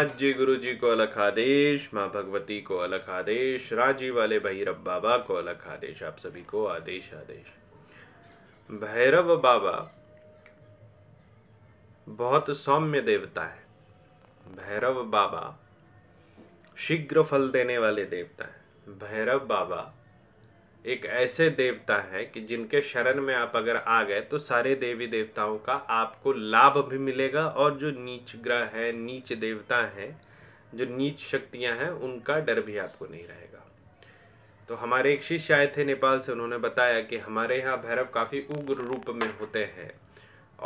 नाथ जी गुरु जी को अलग आदेश माँ भगवती को अलग आदेश राजी वाले भैरव बाबा को अलग आदेश आप सभी को आदेश आदेश भैरव बाबा बहुत सौम्य देवता है भैरव बाबा शीघ्र फल देने वाले देवता है भैरव बाबा एक ऐसे देवता है कि जिनके शरण में आप अगर आ गए तो सारे देवी देवताओं का आपको लाभ भी मिलेगा और जो नीच ग्रह है नीच देवता हैं जो नीच शक्तियां हैं उनका डर भी आपको नहीं रहेगा तो हमारे एक शिष्य आए थे नेपाल से उन्होंने बताया कि हमारे यहाँ भैरव काफ़ी उग्र रूप में होते हैं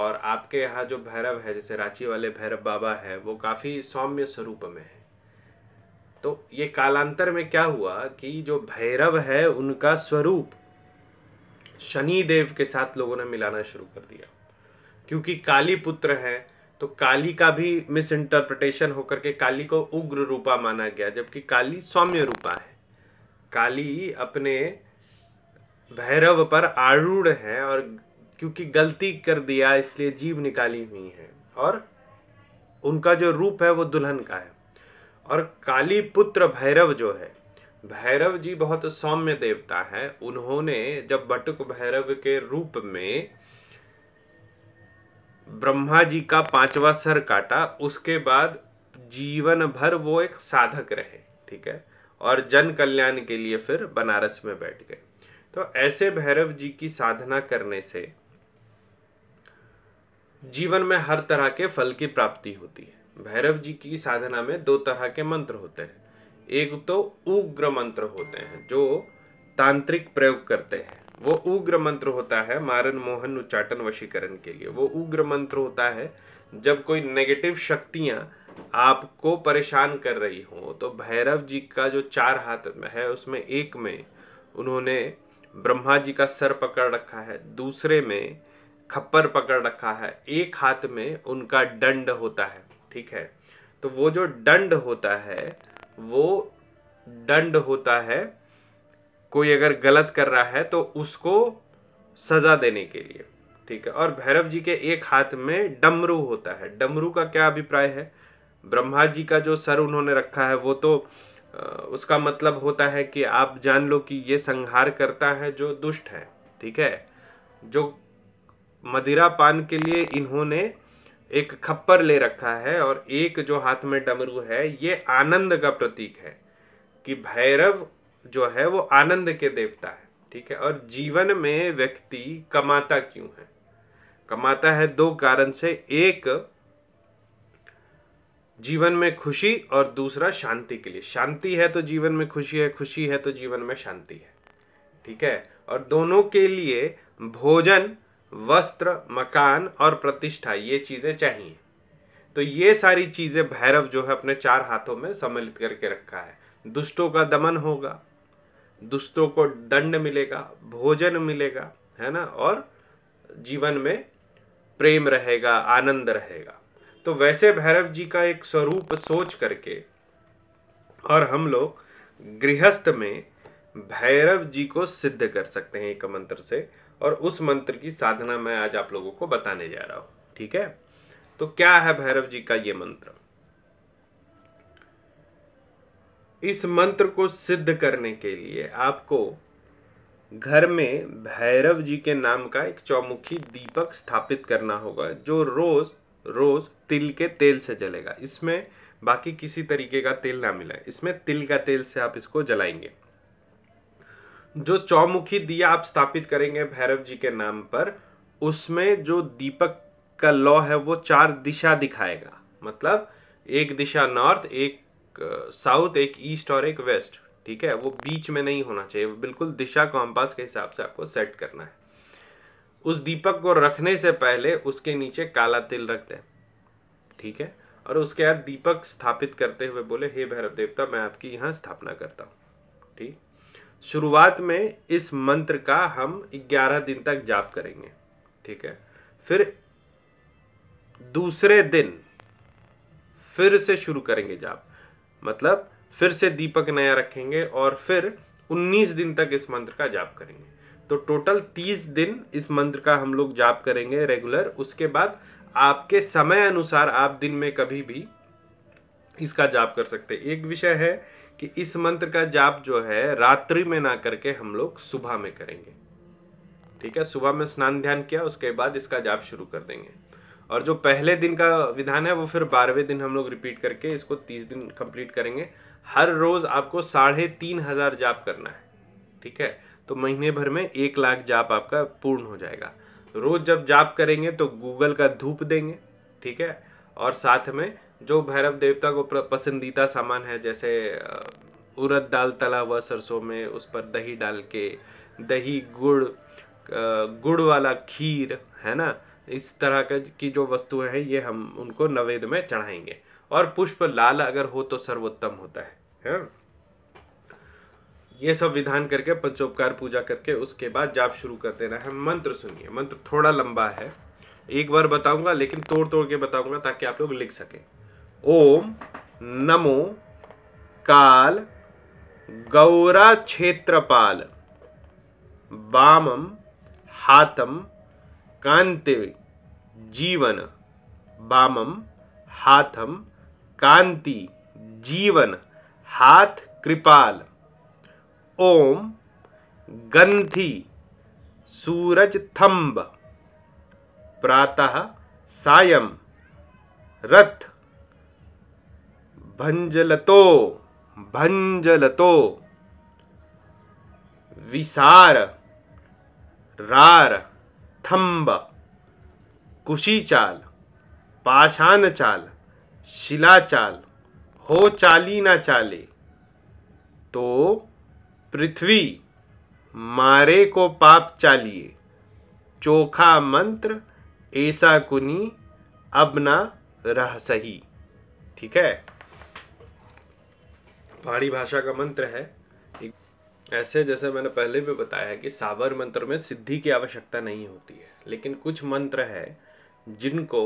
और आपके यहाँ जो भैरव है जैसे रांची वाले भैरव बाबा है वो काफ़ी सौम्य स्वरूप में है तो ये कालांतर में क्या हुआ कि जो भैरव है उनका स्वरूप शनि देव के साथ लोगों ने मिलाना शुरू कर दिया क्योंकि काली पुत्र है तो काली का भी मिस इंटरप्रिटेशन होकर के काली को उग्र रूपा माना गया जबकि काली सौम्य रूपा है काली अपने भैरव पर आरूढ़ है और क्योंकि गलती कर दिया इसलिए जीव निकाली हुई है और उनका जो रूप है वो दुल्हन का है और काली पुत्र भैरव जो है भैरव जी बहुत सौम्य देवता है उन्होंने जब बटुक भैरव के रूप में ब्रह्मा जी का पांचवा सर काटा उसके बाद जीवन भर वो एक साधक रहे ठीक है और जन कल्याण के लिए फिर बनारस में बैठ गए तो ऐसे भैरव जी की साधना करने से जीवन में हर तरह के फल की प्राप्ति होती है भैरव जी की साधना में दो तरह के मंत्र होते हैं एक तो उग्र मंत्र होते हैं जो तांत्रिक प्रयोग करते हैं वो उग्र मंत्र होता है मारन मोहन उच्चाटन वशीकरण के लिए वो उग्र मंत्र होता है जब कोई नेगेटिव शक्तियाँ आपको परेशान कर रही हो तो भैरव जी का जो चार हाथ है उसमें एक में उन्होंने ब्रह्मा जी का सर पकड़ रखा है दूसरे में खप्पर पकड़ रखा है एक हाथ में उनका दंड होता है ठीक है तो वो जो दंड होता है वो दंड होता है कोई अगर गलत कर रहा है तो उसको सजा देने के लिए ठीक है और भैरव जी के एक हाथ में डमरू होता है डमरू का क्या अभिप्राय है ब्रह्मा जी का जो सर उन्होंने रखा है वो तो उसका मतलब होता है कि आप जान लो कि ये संहार करता है जो दुष्ट है ठीक है जो मदिरा पान के लिए इन्होंने एक खप्पर ले रखा है और एक जो हाथ में डमरू है ये आनंद का प्रतीक है कि भैरव जो है वो आनंद के देवता है ठीक है और जीवन में व्यक्ति कमाता क्यों है कमाता है दो कारण से एक जीवन में खुशी और दूसरा शांति के लिए शांति है तो जीवन में खुशी है खुशी है तो जीवन में शांति है ठीक है और दोनों के लिए भोजन वस्त्र मकान और प्रतिष्ठा ये चीज़ें चाहिए तो ये सारी चीज़ें भैरव जो है अपने चार हाथों में सम्मिलित करके रखा है दुष्टों का दमन होगा दुष्टों को दंड मिलेगा भोजन मिलेगा है ना और जीवन में प्रेम रहेगा आनंद रहेगा तो वैसे भैरव जी का एक स्वरूप सोच करके और हम लोग गृहस्थ में भैरव जी को सिद्ध कर सकते हैं एक मंत्र से और उस मंत्र की साधना मैं आज आप लोगों को बताने जा रहा हूं ठीक है तो क्या है भैरव जी का ये मंत्र इस मंत्र को सिद्ध करने के लिए आपको घर में भैरव जी के नाम का एक चौमुखी दीपक स्थापित करना होगा जो रोज रोज तिल के तेल से जलेगा इसमें बाकी किसी तरीके का तेल ना मिला इसमें तिल का तेल से आप इसको जलाएंगे जो चौमुखी दिया आप स्थापित करेंगे भैरव जी के नाम पर उसमें जो दीपक का लॉ है वो चार दिशा दिखाएगा मतलब एक दिशा नॉर्थ एक साउथ एक ईस्ट और एक वेस्ट ठीक है वो बीच में नहीं होना चाहिए बिल्कुल दिशा कॉम्पास के हिसाब से आपको सेट करना है उस दीपक को रखने से पहले उसके नीचे काला तिल रख दे ठीक है और उसके बाद दीपक स्थापित करते हुए बोले हे भैरव देवता मैं आपकी यहाँ स्थापना करता हूँ ठीक शुरुआत में इस मंत्र का हम 11 दिन तक जाप करेंगे ठीक है फिर दूसरे दिन फिर से शुरू करेंगे जाप मतलब फिर से दीपक नया रखेंगे और फिर 19 दिन तक इस मंत्र का जाप करेंगे तो टोटल 30 दिन इस मंत्र का हम लोग जाप करेंगे रेगुलर उसके बाद आपके समय अनुसार आप दिन में कभी भी इसका जाप कर सकते एक विषय है कि इस मंत्र का जाप जो है रात्रि में ना करके हम लोग सुबह में करेंगे ठीक है सुबह में स्नान ध्यान किया उसके बाद इसका जाप शुरू कर देंगे और जो पहले दिन का विधान है वो फिर बारहवें दिन हम लोग रिपीट करके इसको तीस दिन कंप्लीट करेंगे हर रोज आपको साढ़े तीन हजार जाप करना है ठीक है तो महीने भर में एक लाख जाप आपका पूर्ण हो जाएगा रोज जब जाप करेंगे तो गूगल का धूप देंगे ठीक है और साथ में जो भैरव देवता को पसंदीदा सामान है जैसे उरद दाल तला हुआ सरसों में उस पर दही डाल के दही गुड़ गुड़ वाला खीर है ना इस तरह का की जो वस्तुएं हैं ये हम उनको नवेद में चढ़ाएंगे और पुष्प लाल अगर हो तो सर्वोत्तम होता है, है? ये सब विधान करके पंचोपकार पूजा करके उसके बाद जाप शुरू कर देना है मंत्र सुनिए मंत्र थोड़ा लंबा है एक बार बताऊंगा लेकिन तोड़ तोड़ के बताऊंगा ताकि आप लोग लिख सकें ओम नमो काल गौरा क्षेत्रपाल वामम हातम कांति जीवन बाम हाथम कांति जीवन हाथ कृपाल ओम गंथी सूरज थम्ब प्रातः सायम रथ भंजलतो भंजलतो विसार रार थंब कुशीचाल चाल पाषाण चाल शिला चाल हो चाली ना चाले तो पृथ्वी मारे को पाप चालिए चोखा मंत्र ऐसा कुनी अब ना रह सही ठीक है पहाड़ी भाषा का मंत्र है ऐसे जैसे मैंने पहले भी बताया कि सावर मंत्र में सिद्धि की आवश्यकता नहीं होती है लेकिन कुछ मंत्र है जिनको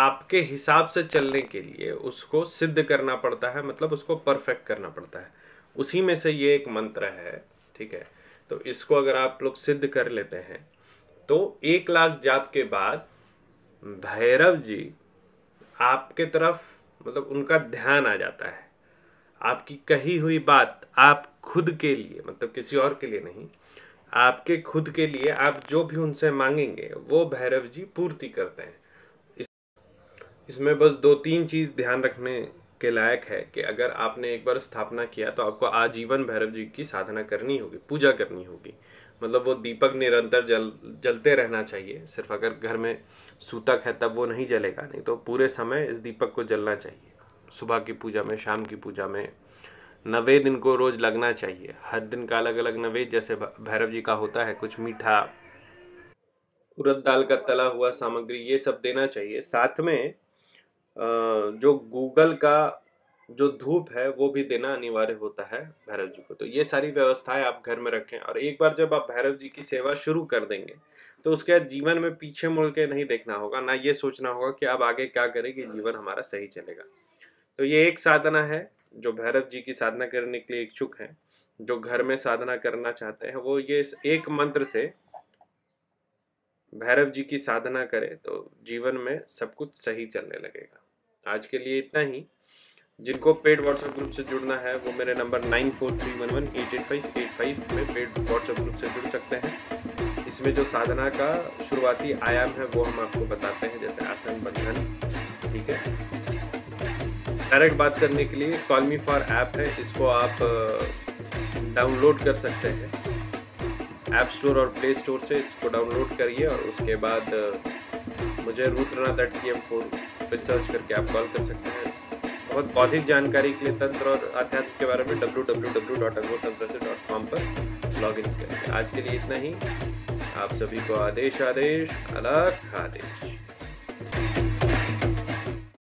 आपके हिसाब से चलने के लिए उसको सिद्ध करना पड़ता है मतलब उसको परफेक्ट करना पड़ता है उसी में से ये एक मंत्र है ठीक है तो इसको अगर आप लोग सिद्ध कर लेते हैं तो एक लाख जाप के बाद भैरव जी आपके तरफ मतलब उनका ध्यान आ जाता है आपकी कही हुई बात आप खुद के लिए मतलब किसी और के लिए नहीं आपके खुद के लिए आप जो भी उनसे मांगेंगे वो भैरव जी पूर्ति करते हैं इस इसमें बस दो तीन चीज़ ध्यान रखने के लायक है कि अगर आपने एक बार स्थापना किया तो आपको आजीवन भैरव जी की साधना करनी होगी पूजा करनी होगी मतलब वो दीपक निरंतर जल जलते रहना चाहिए सिर्फ अगर घर में सूतक है तब वो नहीं जलेगा नहीं तो पूरे समय इस दीपक को जलना चाहिए सुबह की पूजा में शाम की पूजा में नवेद इनको रोज़ लगना चाहिए हर दिन का अलग अलग नवेद जैसे भैरव जी का होता है कुछ मीठा उरद दाल का तला हुआ सामग्री ये सब देना चाहिए साथ में जो गूगल का जो धूप है वो भी देना अनिवार्य होता है भैरव जी को तो ये सारी व्यवस्थाएं आप घर में रखें और एक बार जब आप भैरव जी की सेवा शुरू कर देंगे तो उसके बाद जीवन में पीछे मुड़ के नहीं देखना होगा ना ये सोचना होगा कि आप आगे क्या करें कि जीवन हमारा सही चलेगा तो ये एक साधना है जो भैरव जी की साधना करने के लिए इच्छुक हैं जो घर में साधना करना चाहते हैं वो ये एक मंत्र से भैरव जी की साधना करें तो जीवन में सब कुछ सही चलने लगेगा आज के लिए इतना ही जिनको पेड व्हाट्सएप ग्रुप से जुड़ना है वो मेरे number nine four three one one eight eight five eight five में पेड व्हाट्सएप ग्रुप से जुड़ सकते हैं इसमें जो साधना का शुरुआती आयाम है वो हम आपको बताते हैं जैसे आसन बंधन ठीक है डायरेक्ट बात करने के लिए कॉलमी फॉर ऐप है इसको आप डाउनलोड कर सकते हैं ऐप स्टोर और प्ले स्टोर से इसको डाउनलोड करिए और उसके बाद मुझे रूतराना डेट सी एम फोन पर सर्च करके आप कॉल कर सकते हैं बहुत बौद्धिक जानकारी के लिए तंत्र और अध्यात्म के बारे में डब्ल्यू डब्ल्यू डब्ल्यू डॉट तंत्र से डॉट कॉम पर लॉग इन करें आज के लिए इतना ही आप सभी को आदेश आदेश अलग आदेश